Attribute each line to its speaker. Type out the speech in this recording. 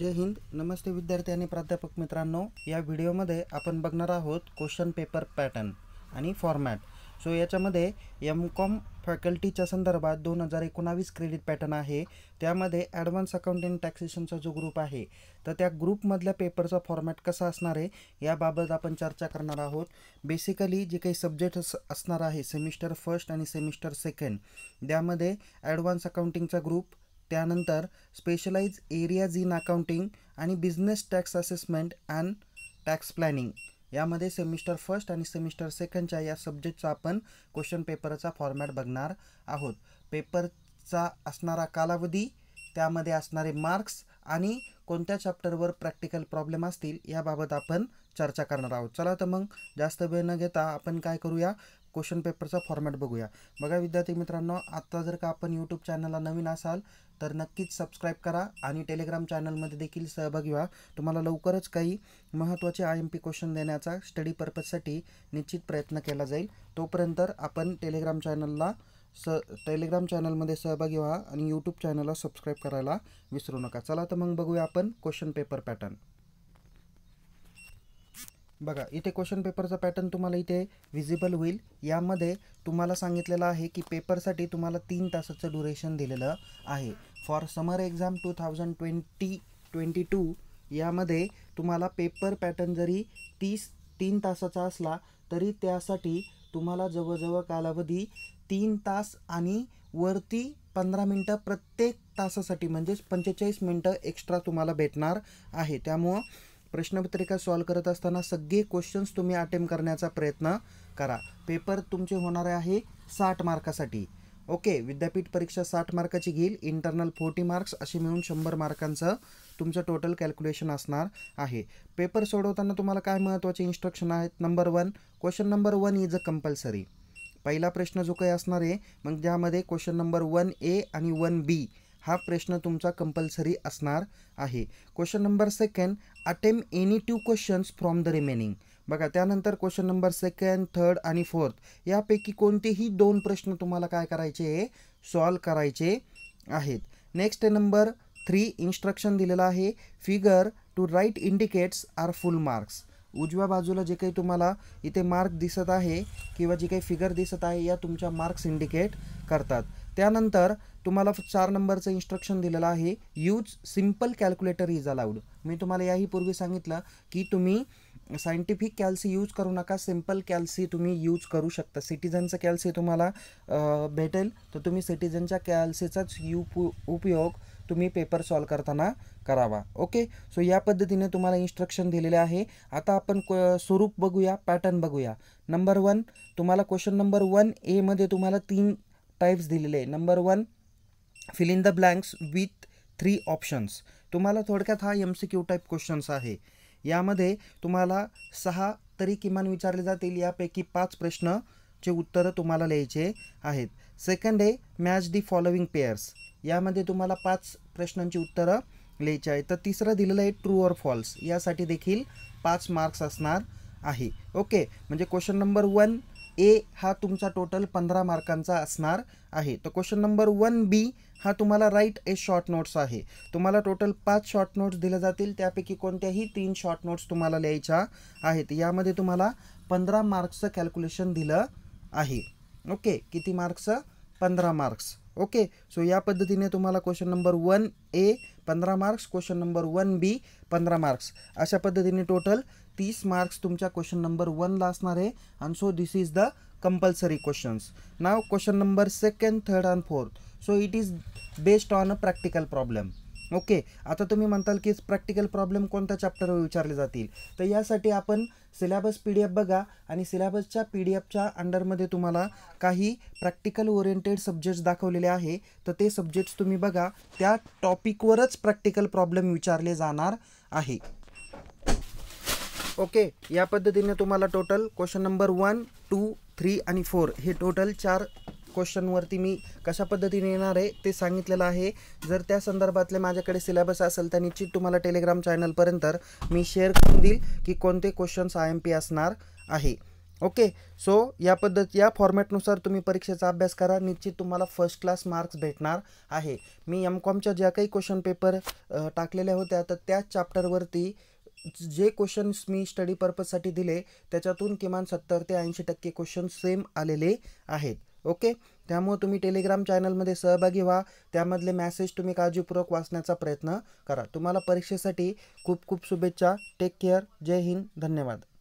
Speaker 1: जय हिंद नमस्ते विद्यार्थी आणि प्राध्यापक मित्रांनो या व्हिडिओमध्ये आपण बघणार आहोत क्वेश्चन पेपर पॅटर्न आणि फॉर्मॅट सो याच्यामध्ये एम कॉम फॅकल्टीच्या संदर्भात दोन हजार एकोणावीस क्रेडिट पॅटर्न आहे त्यामध्ये ॲडव्हान्स अकाउंटिंग टॅक्सेशनचा जो ग्रुप आहे तर त्या ग्रुपमधल्या पेपरचा फॉर्मॅट कसा असणार आहे याबाबत आपण चर्चा करणार आहोत बेसिकली जे काही सब्जेक्ट असणार आहे सेमिस्टर फर्स्ट आणि सेमिस्टर सेकंड त्यामध्ये ॲडव्हान्स अकाउंटिंगचा ग्रुप त्यानंतर स्पेशलाइज एरियाज इन अकाउंटिंग आणि business tax assessment and tax planning यामध्ये सेमिस्टर फर्स्ट आणि सेमिस्टर सेकंडच्या या सब्जेक्टचा आपण क्वेश्चन पेपरचा फॉर्मॅट बघणार आहोत पेपरचा असणारा कालावधी त्यामध्ये असणारे मार्क्स आणि कोणत्या चॅप्टरवर प्रॅक्टिकल प्रॉब्लेम असतील याबाबत आपण चर्चा करणार आहोत चला तर मग जास्त वेळ न घेता आपण काय करूया क्वेश्चन पेपरचा फॉर्मॅट बघूया बघा विद्यार्थी मित्रांनो आत्ता जर का आपण यूट्यूब चॅनलला नवीन असाल तर नक्कीच सबस्क्राईब करा आणि टेलिग्राम चॅनलमध्ये देखील सहभागी व्हा तुम्हाला लवकरच काही महत्त्वाचे आय एम पी क्वेश्चन देण्याचा स्टडी पर्पजसाठी निश्चित प्रयत्न केला जाईल तोपर्यंत आपण टेलिग्राम चॅनलला स टेलिग्राम चॅनलमध्ये सहभागी व्हा आणि यूट्यूब चॅनलला सबस्क्राईब करायला विसरू नका चला तर मग बघूया आपण क्वेश्चन पेपर पॅटर्न बघा इथे क्वेश्चन पेपरचा पॅटर्न तुम्हाला इथे विजिबल होईल यामध्ये तुम्हाला सांगितलेलं आहे की पेपरसाठी तुम्हाला तीन तासाचं ड्युरेशन दिलेलं आहे for summer exam two thousand twenty twenty two यामध्ये तुम्हाला पेपर पॅटर्न जरी तीस तीन तासाचा असला तरी त्यासाठी तुम्हाला जवळजवळ कालावधी तीन तास आणि वरती पंधरा मिनटं प्रत्येक तासासाठी म्हणजेच पंचेचाळीस मिनटं एक्स्ट्रा तुम्हाला भेटणार आहे त्यामुळं प्रश्नपत्रिका सॉल्व करत असताना सगळे क्वेश्चन्स तुम्ही अटेम्प करण्याचा प्रयत्न करा पेपर तुमचे होणार आहे साठ मार्कासाठी ओके विद्यापीठ परीक्षा साठ मार्काची घेईल इंटरनल फोर्टी मार्क्स असे मिळून शंभर मार्कांचं तुमचं टोटल कॅल्क्युलेशन असणार आहे पेपर सोडवताना तुम्हाला काय महत्त्वाचे इन्स्ट्रक्शन आहेत number one question number one is a compulsory पहिला प्रश्न जो काही असणार आहे मग ज्यामध्ये क्वेश्चन नंबर वन ए आणि वन बी हा प्रश्न तुमचा कंपल्सरी असणार आहे question number second attempt any two questions from the remaining बघा त्यानंतर क्वेश्चन नंबर सेकंड थर्ड आणि फोर्थ यापैकी कोणतेही दोन प्रश्न तुम्हाला काय करायचे सॉल्व करायचे आहेत नेक्स्ट नंबर थ्री इन्स्ट्रक्शन दिलेला आहे figure to right indicates are full marks उजव्या बाजूला जे काही तुम्हाला इथे मार्क दिसत आहे किंवा जे काही फिगर दिसत आहे या तुमच्या मार्क्स इंडिकेट करतात त्यानंतर तुम्हाला चार नंबरचं इन्स्ट्रक्शन दिलेलं आहे use simple calculator is allowed मी तुम्हाला याही पूर्वी सांगितलं की तुम्ही सायंटिफिक कॅल्सी यूज करू नका सिम्पल कॅल्सी तुम्ही यूज करू शकता सिटिझनचं कॅल्सी तुम्हाला भेटेल तर तुम्ही सिटीझनच्या कॅल्सीचाच यू उपयोग तुम्ही पेपर सॉल्व करताना करावा ओके सो या पद्धतीने तुम्हाला इन्स्ट्रक्शन दिलेले आहे आता आपण स्वरूप बघूया पॅटर्न बघूया नंबर वन तुम्हाला क्वेश्चन नंबर वन एमध्ये तुम्हाला तीन टाईप्स दिलेले number one fill in the blanks with three options तुम्हाला थोडक्यात हा एम क्यू टाईप क्वेश्चन्स आहे यामध्ये तुम्हाला सहा तरी किमान विचारले जातील यापैकी पाच प्रश्न चे उत्तरं तुम्हाला लिहायचे आहेत सेकंड आहे मॅच दी फॉलोविंग पेअर्स यामध्ये तुम्हाला पाच प्रश्नांची उत्तरं लिहायची आहेत तर तिसरं दिलेलं आहे ट्रू ऑर फॉल्स यासाठी देखील पाच मार्क्स असणार आहे ओके म्हणजे क्वेश्चन नंबर वन ए हा तुमचा टोटल पंधरा मार्कांचा असणार आहे तर क्वेश्चन नंबर वन बी हा तुम्हाला राईट ए शॉर्ट नोट्स आहे तुम्हाला टोटल पाच शॉर्ट नोट्स दिले जातील त्यापैकी कोणत्याही तीन शॉर्ट नोट्स तुम्हाला लिहायच्या आहेत यामध्ये तुम्हाला पंधरा मार्क्सचं कॅल्क्युलेशन दिलं आहे ओके किती मार्क्स पंधरा मार्क्स ओके सो या पद्धतीने तुम्हाला क्वेश्चन नंबर वन ए पंधरा marks question number one B पंधरा मार्क्स अशा पद्धतीने टोटल तीस मार्क्स तुमच्या क्वेश्चन नंबर वनला असणार आहे and so this is the compulsory questions now question number second third and fourth so it is based on a practical problem okay आता तुम्ही म्हणताल की प्रॅक्टिकल प्रॉब्लेम कोणत्या चॅप्टरवर विचारले जातील तर यासाठी आपण सिलेबस पी डी एफ बघा आणि सिलेबसच्या पी डी एफच्या अंडरमध्ये तुम्हाला काही प्रॅक्टिकल ओरिएंटेड सब्जेक्ट्स दाखवलेले आहे तर ते सब्जेक्ट्स तुम्ही बघा त्या टॉपिकवरच प्रॅक्टिकल प्रॉब्लेम विचारले जाणार आहे ओके या पद्धतीने तुम्हाला total question number one two three आणि फोर हे टोटल चार क्वेश्चनवरती मी कशा पद्धतीने येणार आहे ते सांगितलेलं आहे जर त्या संदर्भातले माझ्याकडे सिलेबस असेल तर निश्चित तुम्हाला टेलिग्राम चॅनलपर्यंत मी शेअर करून देईल की कोणते क्वेश्चन्स आय एम पी असणार आहे ओके सो या पद्धत या फॉर्मॅटनुसार तुम्ही परीक्षेचा अभ्यास करा निश्चित तुम्हाला फर्स्ट क्लास मार्क्स भेटणार आहे मी एम कॉमच्या ज्या काही क्वेश्चन पेपर टाकलेल्या होत्या तर त्याच चॅप्टरवरती जे क्वेश्चन्स मी स्टडी पर्पजसाठी दिले त्याच्यातून किमान सत्तर ते ऐंशी टक्के क्वेश्चन सेम आलेले आहेत ओके त्यामुळे तुम्ही टेलिग्राम चॅनलमध्ये सहभागी व्हा त्यामधले मॅसेज तुम्ही काळजीपूर्वक वाचण्याचा प्रयत्न करा तुम्हाला परीक्षेसाठी खूप खूप शुभेच्छा टेक केअर जय हिंद धन्यवाद